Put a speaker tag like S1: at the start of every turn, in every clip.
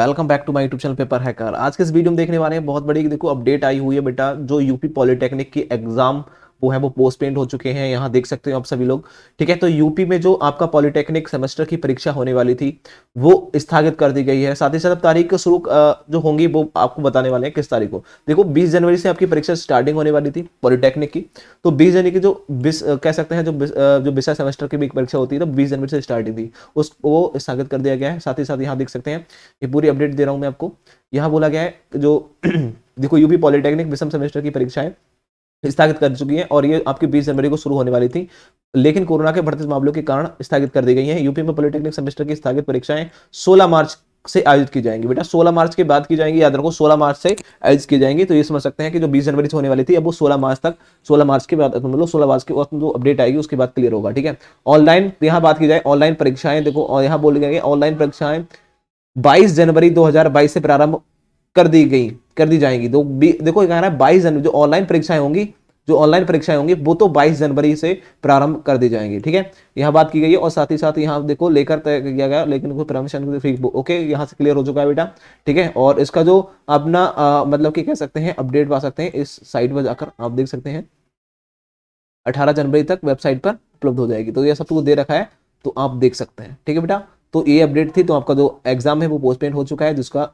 S1: welcome back to my YouTube channel paper hacker आज के इस वीडियो में देखने वाले हैं बहुत बड़ी देखो अपडेट आई हुई है बेटा जो यूपी पॉलिटेक्निक की एग्जाम वो है वो पोस्ट पेंट हो चुके हैं यहाँ देख सकते हो आप सभी लोग ठीक है तो यूपी में जो आपका पॉलिटेक्निक सेमेस्टर की परीक्षा होने वाली थी वो स्थगित कर दी गई है साथ ही साथ तारीख शुरू जो होंगी वो आपको बताने वाले हैं किस तारीख को देखो बीस जनवरी से आपकी परीक्षा स्टार्टिंग होने वाली थी पॉलिटेक्निक की तो बीस जनवरी की जो बीस कह सकते हैं जो जो विषय सेमेस्टर की भी परीक्षा होती है तो बीस जनवरी से स्टार्टिंग थी उसको स्थगित कर दिया गया है साथ ही साथ यहाँ देख सकते हैं ये पूरी अपडेट दे रहा हूँ मैं आपको यहाँ बोला गया है जो देखो यूपी पॉलिटेक्निक विषम सेमेस्टर की परीक्षाएं स्थगित कर चुकी है और ये आपकी बीस जनवरी को शुरू होने वाली थी लेकिन कोरोना के बढ़ते मामलों के कारण स्थगित कर दी गई है यूपी में पॉलिटेक्निक सेमेस्टर की स्थगित परीक्षाएं सोलह मार्च से आयोजित की जाएंगी बेटा 16 मार्च के बाद की जाएंगी याद रखो 16 मार्च से आयोजित की जाएंगी तो ये समझ सकते हैं कि जो 20 जनवरी से होने वाली थी अब वो 16 मार्च तक 16 मार्च के बाद मतलब 16 मतलब मार्च के वक्त जो अपडेट आएगी उसके बाद क्लियर होगा ठीक है ऑनलाइन यहाँ बात की जाए ऑनलाइन परीक्षाएं देखो यहाँ बोल गए ऑनलाइन परीक्षाएं बाईस जनवरी दो से प्रारंभ कर दी गई कर दी जाएंगी दो तो देखो ये कह रहा है बाईस जनवरी जो ऑनलाइन परीक्षाएं होंगी जो ऑनलाइन परीक्षाएं होंगी वो तो 22 जनवरी से प्रारंभ कर दी जाएंगी ठीक है यहाँ बात की गई है और साथ ही साथ यहाँ देखो लेकर तय किया गया लेकिन कोई परमिशन फ्री ओके यहाँ से क्लियर हो चुका है बेटा ठीक है और इसका जो अपना आ, मतलब कि कह सकते हैं अपडेट पा सकते हैं इस साइट पर जाकर आप देख सकते हैं अठारह जनवरी तक वेबसाइट पर उपलब्ध हो जाएगी तो यह सब कुछ दे रखा है तो आप देख सकते हैं ठीक है बेटा तो ये अपडेट थी तो आपका जो एग्जाम है वो पोस्टपेंड हो चुका है जिसका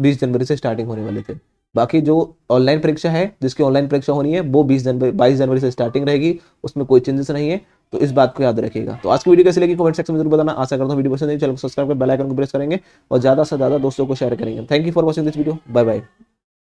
S1: बीस जनवरी से स्टार्टिंग होने वाले थे बाकी जो ऑनलाइन परीक्षा है जिसकी ऑनलाइन परीक्षा होनी है वो बीस जनवरी बाईस जनवरी से स्टार्टिंग रहेगी उसमें कोई चेंजेस नहीं है तो इस बात को याद रखिएगा तो आज की वीडियो कैसे लगी कमेंट सेक्शन में जरूर बताना आशा करता हूँ वीडियो पसंद नहीं चैनल को सब्सक्राइब कर बेल आइकन को प्रेस करेंगे और ज़्यादा से ज़्यादा दोस्तों को शेयर करेंगे thank you for watching this video bye bye